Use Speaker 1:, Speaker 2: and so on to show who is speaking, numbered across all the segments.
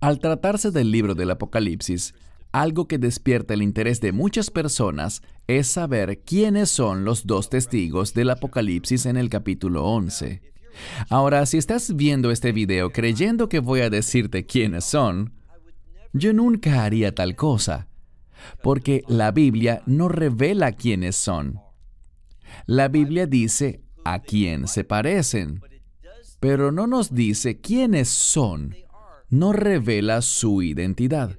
Speaker 1: Al tratarse del libro del Apocalipsis, algo que despierta el interés de muchas personas es saber quiénes son los dos testigos del Apocalipsis en el capítulo 11. Ahora, si estás viendo este video creyendo que voy a decirte quiénes son, yo nunca haría tal cosa, porque la Biblia no revela quiénes son. La Biblia dice a quién se parecen, pero no nos dice quiénes son. No revela su identidad.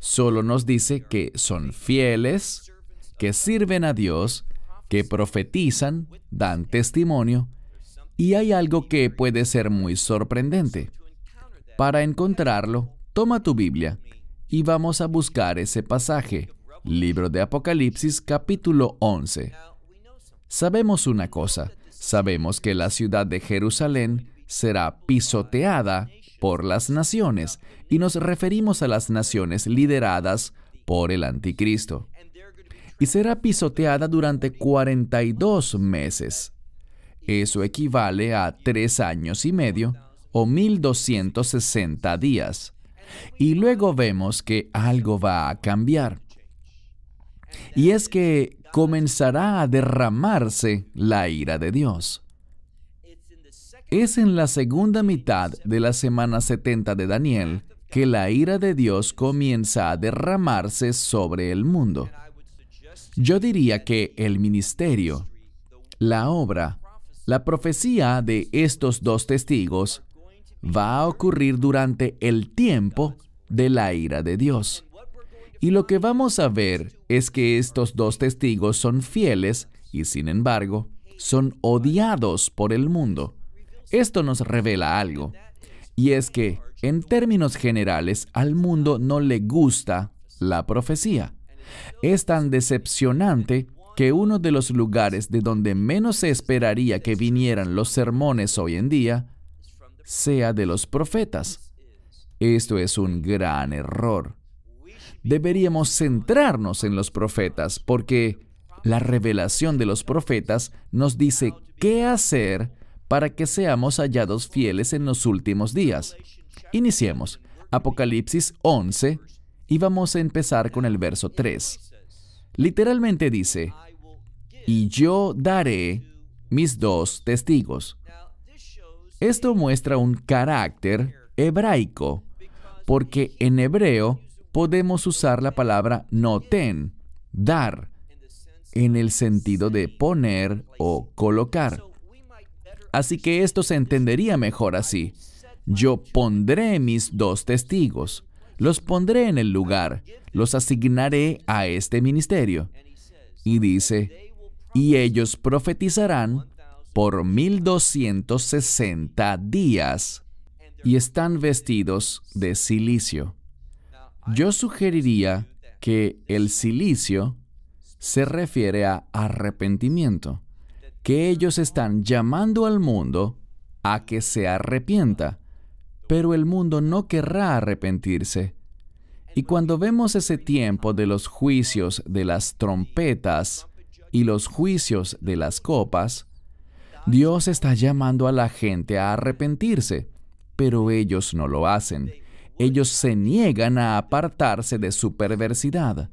Speaker 1: Solo nos dice que son fieles, que sirven a Dios, que profetizan, dan testimonio, y hay algo que puede ser muy sorprendente. Para encontrarlo, toma tu Biblia y vamos a buscar ese pasaje, libro de Apocalipsis capítulo 11. Sabemos una cosa, Sabemos que la ciudad de Jerusalén será pisoteada por las naciones y nos referimos a las naciones lideradas por el anticristo. Y será pisoteada durante 42 meses. Eso equivale a tres años y medio o 1260 días. Y luego vemos que algo va a cambiar. Y es que comenzará a derramarse la ira de Dios. Es en la segunda mitad de la semana 70 de Daniel que la ira de Dios comienza a derramarse sobre el mundo. Yo diría que el ministerio, la obra, la profecía de estos dos testigos va a ocurrir durante el tiempo de la ira de Dios. Y lo que vamos a ver es que estos dos testigos son fieles y sin embargo son odiados por el mundo. Esto nos revela algo. Y es que, en términos generales, al mundo no le gusta la profecía. Es tan decepcionante que uno de los lugares de donde menos se esperaría que vinieran los sermones hoy en día sea de los profetas. Esto es un gran error deberíamos centrarnos en los profetas, porque la revelación de los profetas nos dice qué hacer para que seamos hallados fieles en los últimos días. Iniciemos. Apocalipsis 11 y vamos a empezar con el verso 3. Literalmente dice, y yo daré mis dos testigos. Esto muestra un carácter hebraico, porque en hebreo podemos usar la palabra noten, dar, en el sentido de poner o colocar. Así que esto se entendería mejor así. Yo pondré mis dos testigos, los pondré en el lugar, los asignaré a este ministerio. Y dice, y ellos profetizarán por 1260 días y están vestidos de silicio. Yo sugeriría que el silicio se refiere a arrepentimiento, que ellos están llamando al mundo a que se arrepienta, pero el mundo no querrá arrepentirse. Y cuando vemos ese tiempo de los juicios de las trompetas y los juicios de las copas, Dios está llamando a la gente a arrepentirse, pero ellos no lo hacen. Ellos se niegan a apartarse de su perversidad.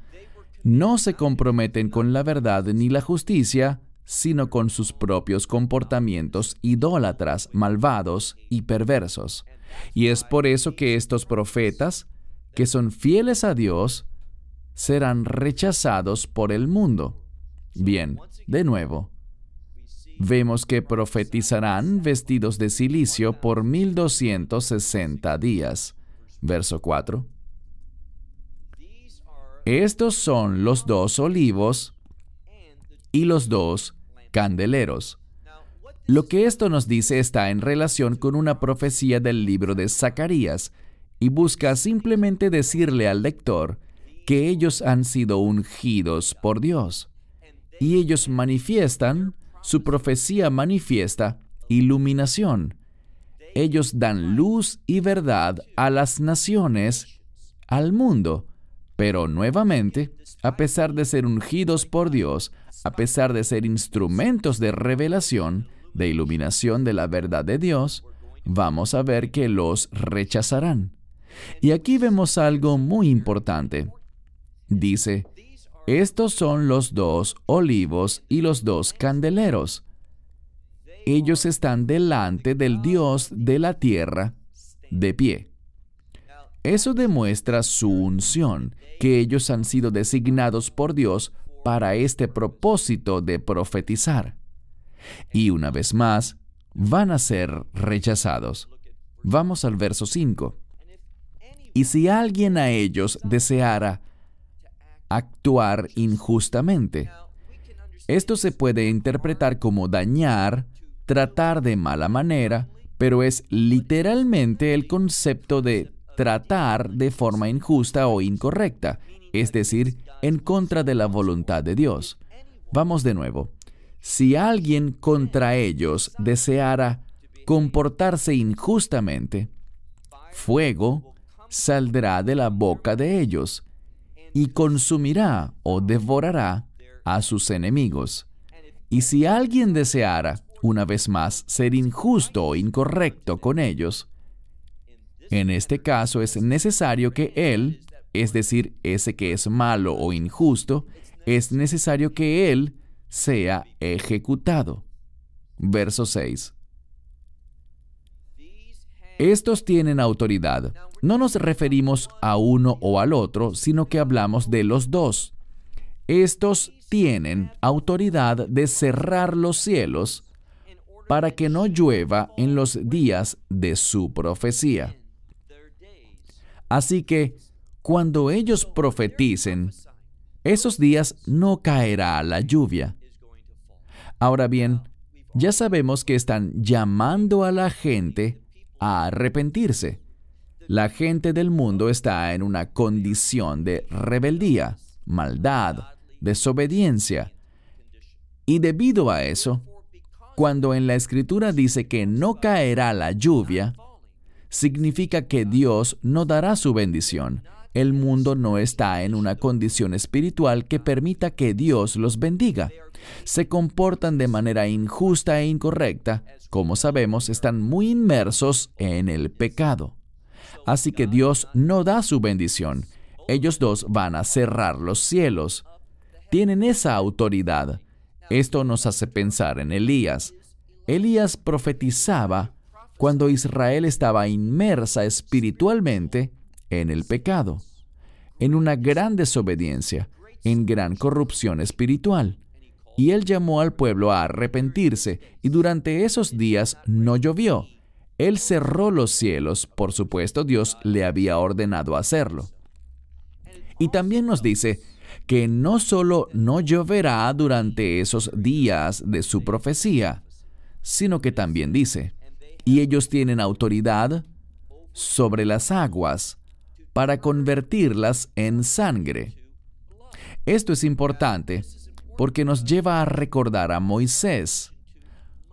Speaker 1: No se comprometen con la verdad ni la justicia, sino con sus propios comportamientos idólatras, malvados y perversos. Y es por eso que estos profetas, que son fieles a Dios, serán rechazados por el mundo. Bien, de nuevo, vemos que profetizarán vestidos de silicio por 1260 días verso 4. Estos son los dos olivos y los dos candeleros. Lo que esto nos dice está en relación con una profecía del libro de Zacarías y busca simplemente decirle al lector que ellos han sido ungidos por Dios y ellos manifiestan, su profecía manifiesta iluminación, ellos dan luz y verdad a las naciones, al mundo. Pero nuevamente, a pesar de ser ungidos por Dios, a pesar de ser instrumentos de revelación, de iluminación de la verdad de Dios, vamos a ver que los rechazarán. Y aquí vemos algo muy importante. Dice, estos son los dos olivos y los dos candeleros ellos están delante del Dios de la tierra de pie. Eso demuestra su unción, que ellos han sido designados por Dios para este propósito de profetizar. Y una vez más, van a ser rechazados. Vamos al verso 5. Y si alguien a ellos deseara actuar injustamente, esto se puede interpretar como dañar tratar de mala manera, pero es literalmente el concepto de tratar de forma injusta o incorrecta, es decir, en contra de la voluntad de Dios. Vamos de nuevo. Si alguien contra ellos deseara comportarse injustamente, fuego saldrá de la boca de ellos y consumirá o devorará a sus enemigos. Y si alguien deseara una vez más, ser injusto o incorrecto con ellos. En este caso es necesario que Él, es decir, ese que es malo o injusto, es necesario que Él sea ejecutado. Verso 6. Estos tienen autoridad. No nos referimos a uno o al otro, sino que hablamos de los dos. Estos tienen autoridad de cerrar los cielos para que no llueva en los días de su profecía. Así que, cuando ellos profeticen, esos días no caerá la lluvia. Ahora bien, ya sabemos que están llamando a la gente a arrepentirse. La gente del mundo está en una condición de rebeldía, maldad, desobediencia. Y debido a eso, cuando en la escritura dice que no caerá la lluvia, significa que Dios no dará su bendición. El mundo no está en una condición espiritual que permita que Dios los bendiga. Se comportan de manera injusta e incorrecta. Como sabemos, están muy inmersos en el pecado. Así que Dios no da su bendición. Ellos dos van a cerrar los cielos. Tienen esa autoridad. Esto nos hace pensar en Elías. Elías profetizaba cuando Israel estaba inmersa espiritualmente en el pecado, en una gran desobediencia, en gran corrupción espiritual. Y él llamó al pueblo a arrepentirse y durante esos días no llovió. Él cerró los cielos, por supuesto Dios le había ordenado hacerlo. Y también nos dice, que no solo no lloverá durante esos días de su profecía, sino que también dice, y ellos tienen autoridad sobre las aguas para convertirlas en sangre. Esto es importante porque nos lleva a recordar a Moisés.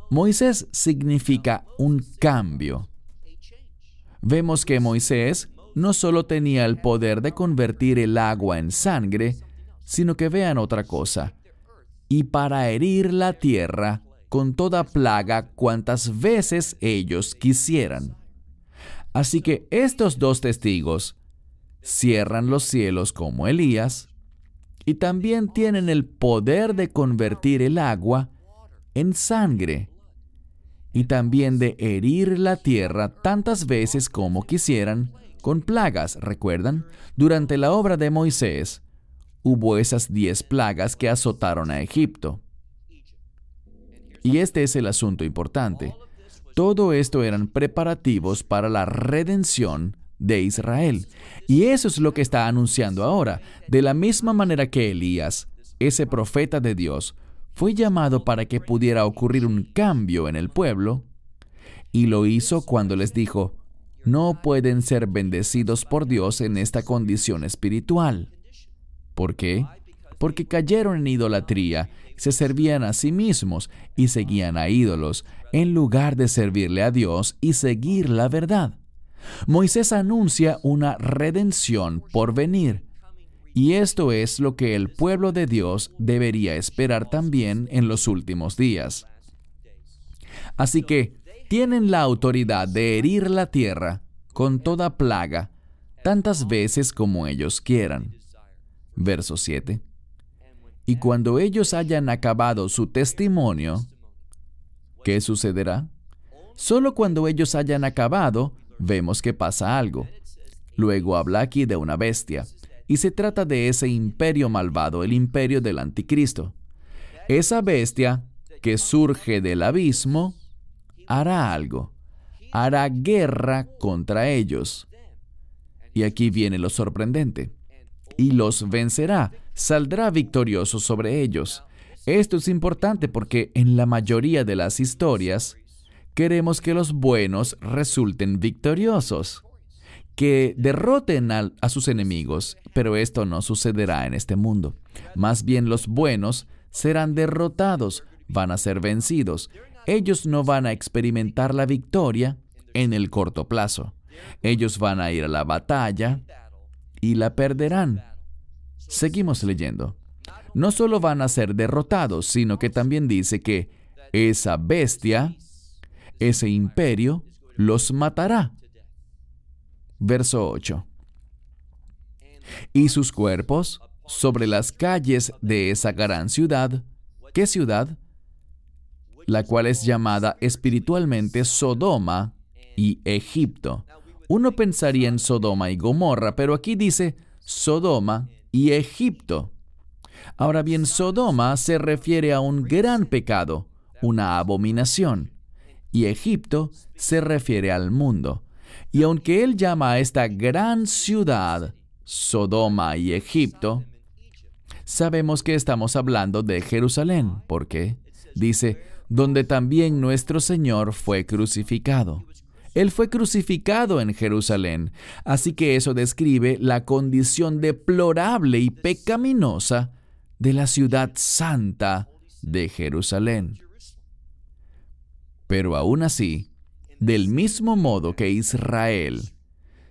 Speaker 1: Moisés significa un cambio. Vemos que Moisés no solo tenía el poder de convertir el agua en sangre, sino que vean otra cosa. Y para herir la tierra con toda plaga cuantas veces ellos quisieran. Así que estos dos testigos cierran los cielos como Elías y también tienen el poder de convertir el agua en sangre y también de herir la tierra tantas veces como quisieran con plagas, recuerdan, durante la obra de Moisés hubo esas diez plagas que azotaron a Egipto. Y este es el asunto importante. Todo esto eran preparativos para la redención de Israel. Y eso es lo que está anunciando ahora. De la misma manera que Elías, ese profeta de Dios, fue llamado para que pudiera ocurrir un cambio en el pueblo, y lo hizo cuando les dijo, no pueden ser bendecidos por Dios en esta condición espiritual. ¿Por qué? Porque cayeron en idolatría, se servían a sí mismos y seguían a ídolos, en lugar de servirle a Dios y seguir la verdad. Moisés anuncia una redención por venir, y esto es lo que el pueblo de Dios debería esperar también en los últimos días. Así que tienen la autoridad de herir la tierra con toda plaga, tantas veces como ellos quieran. Verso 7. Y cuando ellos hayan acabado su testimonio, ¿qué sucederá? Solo cuando ellos hayan acabado, vemos que pasa algo. Luego habla aquí de una bestia, y se trata de ese imperio malvado, el imperio del anticristo. Esa bestia que surge del abismo hará algo, hará guerra contra ellos. Y aquí viene lo sorprendente y los vencerá, saldrá victorioso sobre ellos. Esto es importante porque en la mayoría de las historias queremos que los buenos resulten victoriosos, que derroten a, a sus enemigos, pero esto no sucederá en este mundo. Más bien los buenos serán derrotados, van a ser vencidos. Ellos no van a experimentar la victoria en el corto plazo. Ellos van a ir a la batalla y la perderán. Seguimos leyendo. No solo van a ser derrotados, sino que también dice que esa bestia, ese imperio, los matará. Verso 8. Y sus cuerpos sobre las calles de esa gran ciudad, ¿qué ciudad? La cual es llamada espiritualmente Sodoma y Egipto. Uno pensaría en Sodoma y Gomorra, pero aquí dice Sodoma y Egipto. Ahora bien, Sodoma se refiere a un gran pecado, una abominación, y Egipto se refiere al mundo. Y aunque él llama a esta gran ciudad Sodoma y Egipto, sabemos que estamos hablando de Jerusalén, porque dice, donde también nuestro Señor fue crucificado. Él fue crucificado en Jerusalén, así que eso describe la condición deplorable y pecaminosa de la ciudad santa de Jerusalén. Pero aún así, del mismo modo que Israel,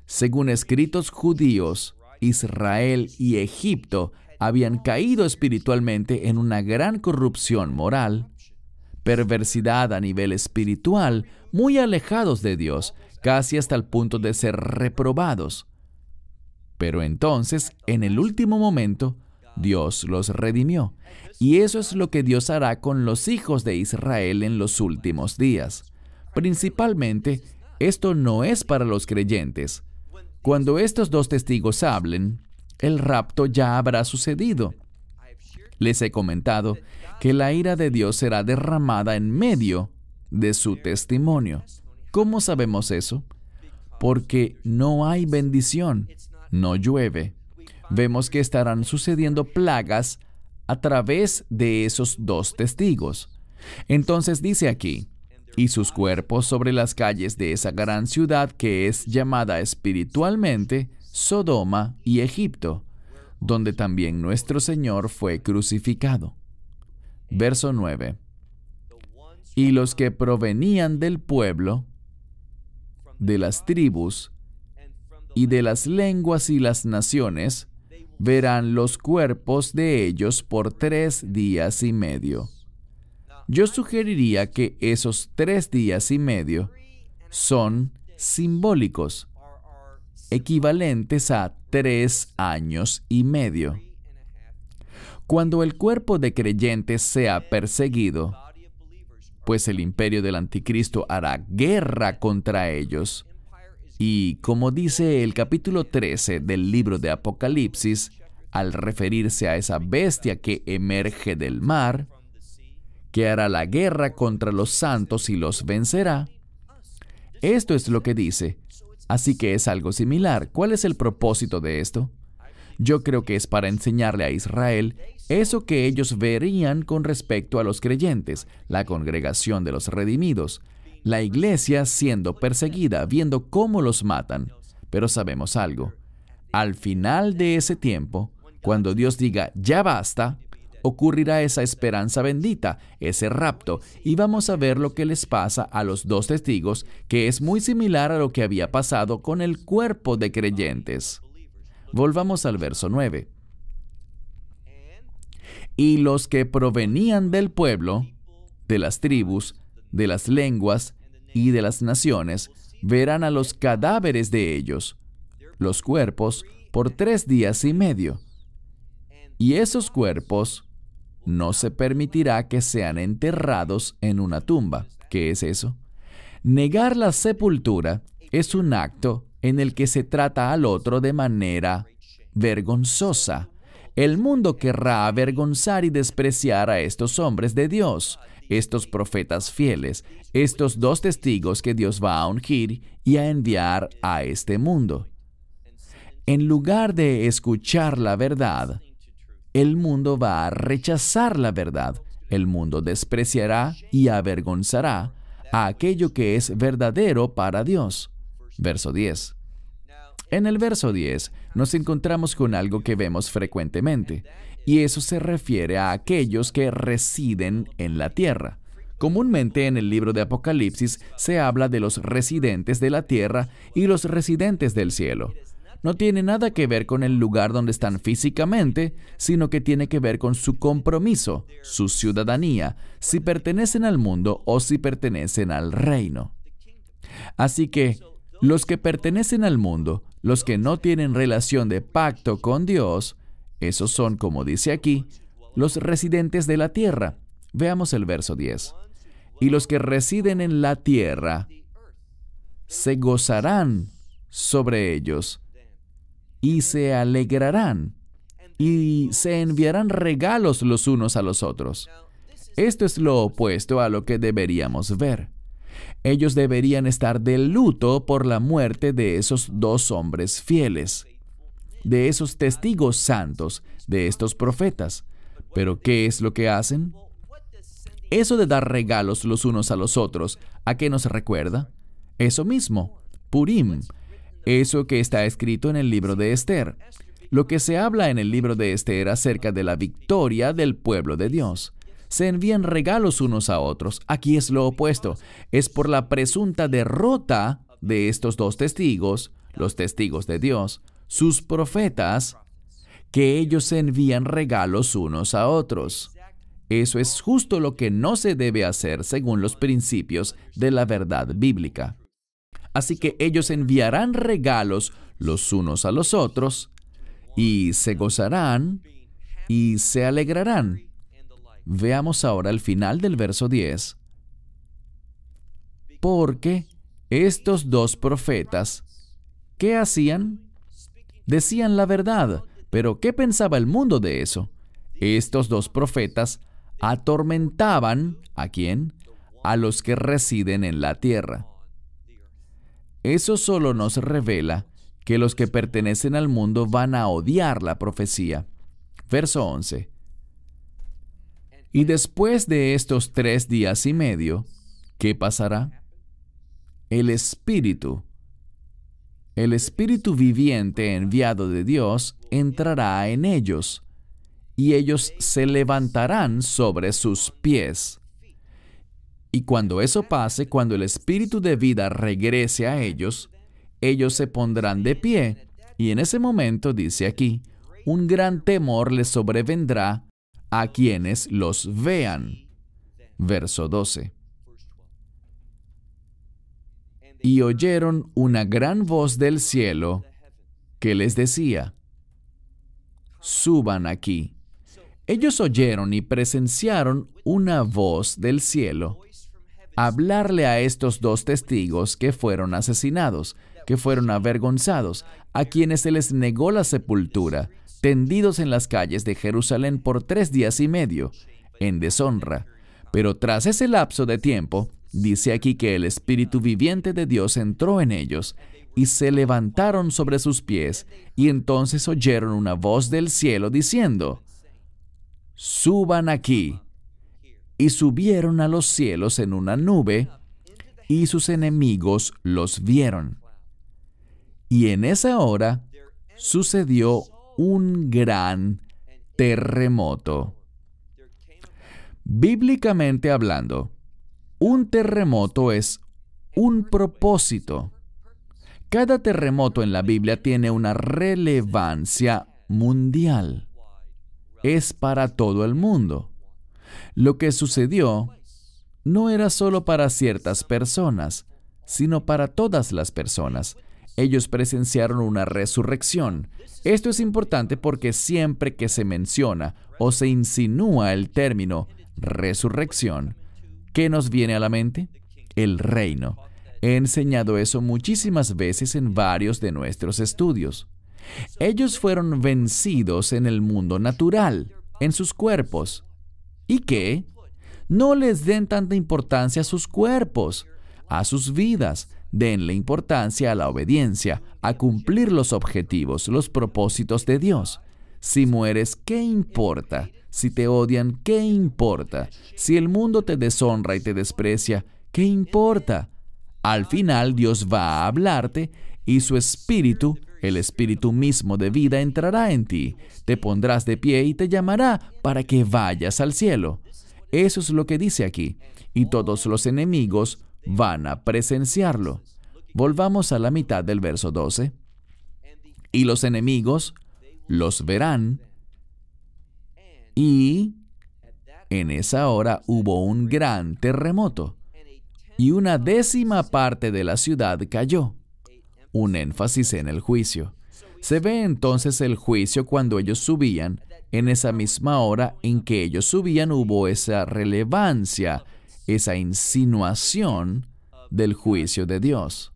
Speaker 1: según escritos judíos, Israel y Egipto habían caído espiritualmente en una gran corrupción moral, perversidad a nivel espiritual, muy alejados de Dios, casi hasta el punto de ser reprobados. Pero entonces, en el último momento, Dios los redimió. Y eso es lo que Dios hará con los hijos de Israel en los últimos días. Principalmente, esto no es para los creyentes. Cuando estos dos testigos hablen, el rapto ya habrá sucedido. Les he comentado que la ira de Dios será derramada en medio de su testimonio. ¿Cómo sabemos eso? Porque no hay bendición, no llueve. Vemos que estarán sucediendo plagas a través de esos dos testigos. Entonces dice aquí, y sus cuerpos sobre las calles de esa gran ciudad que es llamada espiritualmente Sodoma y Egipto, donde también nuestro Señor fue crucificado. Verso 9. Y los que provenían del pueblo, de las tribus, y de las lenguas y las naciones, verán los cuerpos de ellos por tres días y medio. Yo sugeriría que esos tres días y medio son simbólicos equivalentes a tres años y medio. Cuando el cuerpo de creyentes sea perseguido, pues el imperio del anticristo hará guerra contra ellos, y como dice el capítulo 13 del libro de Apocalipsis, al referirse a esa bestia que emerge del mar, que hará la guerra contra los santos y los vencerá, esto es lo que dice, Así que es algo similar. ¿Cuál es el propósito de esto? Yo creo que es para enseñarle a Israel eso que ellos verían con respecto a los creyentes, la congregación de los redimidos, la iglesia siendo perseguida, viendo cómo los matan. Pero sabemos algo. Al final de ese tiempo, cuando Dios diga, ya basta, ocurrirá esa esperanza bendita, ese rapto, y vamos a ver lo que les pasa a los dos testigos, que es muy similar a lo que había pasado con el cuerpo de creyentes. Volvamos al verso 9. Y los que provenían del pueblo, de las tribus, de las lenguas y de las naciones, verán a los cadáveres de ellos, los cuerpos, por tres días y medio. Y esos cuerpos no se permitirá que sean enterrados en una tumba. ¿Qué es eso? Negar la sepultura es un acto en el que se trata al otro de manera vergonzosa. El mundo querrá avergonzar y despreciar a estos hombres de Dios, estos profetas fieles, estos dos testigos que Dios va a ungir y a enviar a este mundo. En lugar de escuchar la verdad, el mundo va a rechazar la verdad, el mundo despreciará y avergonzará a aquello que es verdadero para Dios. Verso 10. En el verso 10 nos encontramos con algo que vemos frecuentemente, y eso se refiere a aquellos que residen en la tierra. Comúnmente en el libro de Apocalipsis se habla de los residentes de la tierra y los residentes del cielo no tiene nada que ver con el lugar donde están físicamente, sino que tiene que ver con su compromiso, su ciudadanía, si pertenecen al mundo o si pertenecen al reino. Así que, los que pertenecen al mundo, los que no tienen relación de pacto con Dios, esos son, como dice aquí, los residentes de la tierra. Veamos el verso 10. Y los que residen en la tierra se gozarán sobre ellos y se alegrarán y se enviarán regalos los unos a los otros. Esto es lo opuesto a lo que deberíamos ver. Ellos deberían estar de luto por la muerte de esos dos hombres fieles, de esos testigos santos, de estos profetas. Pero ¿qué es lo que hacen? Eso de dar regalos los unos a los otros, ¿a qué nos recuerda? Eso mismo, Purim, eso que está escrito en el libro de Esther. Lo que se habla en el libro de Esther acerca de la victoria del pueblo de Dios. Se envían regalos unos a otros. Aquí es lo opuesto. Es por la presunta derrota de estos dos testigos, los testigos de Dios, sus profetas, que ellos se envían regalos unos a otros. Eso es justo lo que no se debe hacer según los principios de la verdad bíblica. Así que ellos enviarán regalos los unos a los otros y se gozarán y se alegrarán. Veamos ahora el final del verso 10. Porque estos dos profetas, ¿qué hacían? Decían la verdad, pero ¿qué pensaba el mundo de eso? Estos dos profetas atormentaban, ¿a quien A los que residen en la tierra. Eso solo nos revela que los que pertenecen al mundo van a odiar la profecía. Verso 11. Y después de estos tres días y medio, ¿qué pasará? El Espíritu, el Espíritu viviente enviado de Dios, entrará en ellos, y ellos se levantarán sobre sus pies. Y cuando eso pase, cuando el espíritu de vida regrese a ellos, ellos se pondrán de pie. Y en ese momento, dice aquí, un gran temor les sobrevendrá a quienes los vean. Verso 12. Y oyeron una gran voz del cielo que les decía, suban aquí. Ellos oyeron y presenciaron una voz del cielo hablarle a estos dos testigos que fueron asesinados, que fueron avergonzados, a quienes se les negó la sepultura, tendidos en las calles de Jerusalén por tres días y medio, en deshonra. Pero tras ese lapso de tiempo, dice aquí que el Espíritu viviente de Dios entró en ellos, y se levantaron sobre sus pies, y entonces oyeron una voz del cielo diciendo, Suban aquí y subieron a los cielos en una nube, y sus enemigos los vieron. Y en esa hora sucedió un gran terremoto. Bíblicamente hablando, un terremoto es un propósito. Cada terremoto en la Biblia tiene una relevancia mundial. Es para todo el mundo. Lo que sucedió no era solo para ciertas personas, sino para todas las personas. Ellos presenciaron una resurrección. Esto es importante porque siempre que se menciona o se insinúa el término resurrección, ¿qué nos viene a la mente? El reino. He enseñado eso muchísimas veces en varios de nuestros estudios. Ellos fueron vencidos en el mundo natural, en sus cuerpos, y que no les den tanta importancia a sus cuerpos, a sus vidas, denle importancia a la obediencia, a cumplir los objetivos, los propósitos de Dios. Si mueres, ¿qué importa? Si te odian, ¿qué importa? Si el mundo te deshonra y te desprecia, ¿qué importa? Al final Dios va a hablarte y su espíritu el espíritu mismo de vida entrará en ti, te pondrás de pie y te llamará para que vayas al cielo. Eso es lo que dice aquí, y todos los enemigos van a presenciarlo. Volvamos a la mitad del verso 12. Y los enemigos los verán, y en esa hora hubo un gran terremoto, y una décima parte de la ciudad cayó un énfasis en el juicio. Se ve entonces el juicio cuando ellos subían, en esa misma hora en que ellos subían hubo esa relevancia, esa insinuación del juicio de Dios.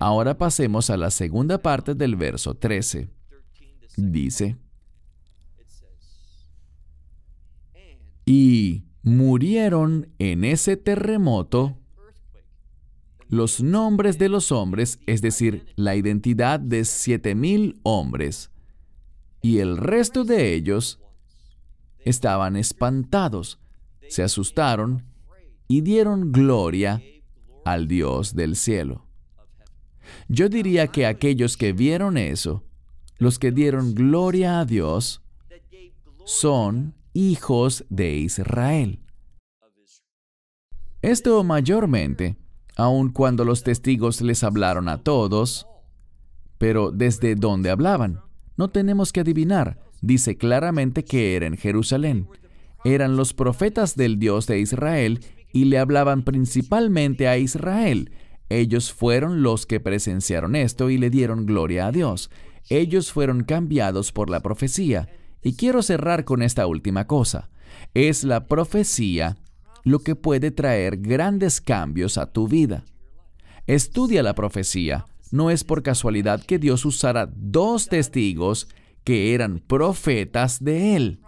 Speaker 1: Ahora pasemos a la segunda parte del verso 13. Dice, y murieron en ese terremoto los nombres de los hombres, es decir, la identidad de siete mil hombres. Y el resto de ellos estaban espantados, se asustaron y dieron gloria al Dios del cielo. Yo diría que aquellos que vieron eso, los que dieron gloria a Dios, son hijos de Israel. Esto mayormente aun cuando los testigos les hablaron a todos, pero desde dónde hablaban. No tenemos que adivinar, dice claramente que era en Jerusalén. Eran los profetas del Dios de Israel y le hablaban principalmente a Israel. Ellos fueron los que presenciaron esto y le dieron gloria a Dios. Ellos fueron cambiados por la profecía. Y quiero cerrar con esta última cosa. Es la profecía lo que puede traer grandes cambios a tu vida. Estudia la profecía. No es por casualidad que Dios usara dos testigos que eran profetas de Él.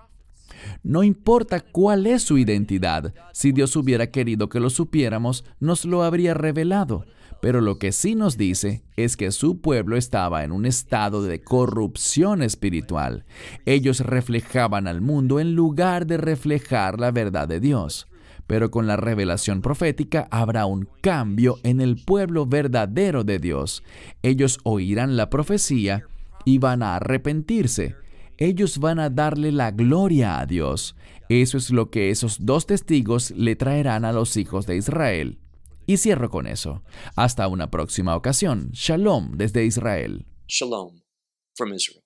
Speaker 1: No importa cuál es su identidad, si Dios hubiera querido que lo supiéramos, nos lo habría revelado. Pero lo que sí nos dice es que su pueblo estaba en un estado de corrupción espiritual. Ellos reflejaban al mundo en lugar de reflejar la verdad de Dios pero con la revelación profética habrá un cambio en el pueblo verdadero de Dios. Ellos oirán la profecía y van a arrepentirse. Ellos van a darle la gloria a Dios. Eso es lo que esos dos testigos le traerán a los hijos de Israel. Y cierro con eso. Hasta una próxima ocasión. Shalom desde Israel. Shalom from Israel.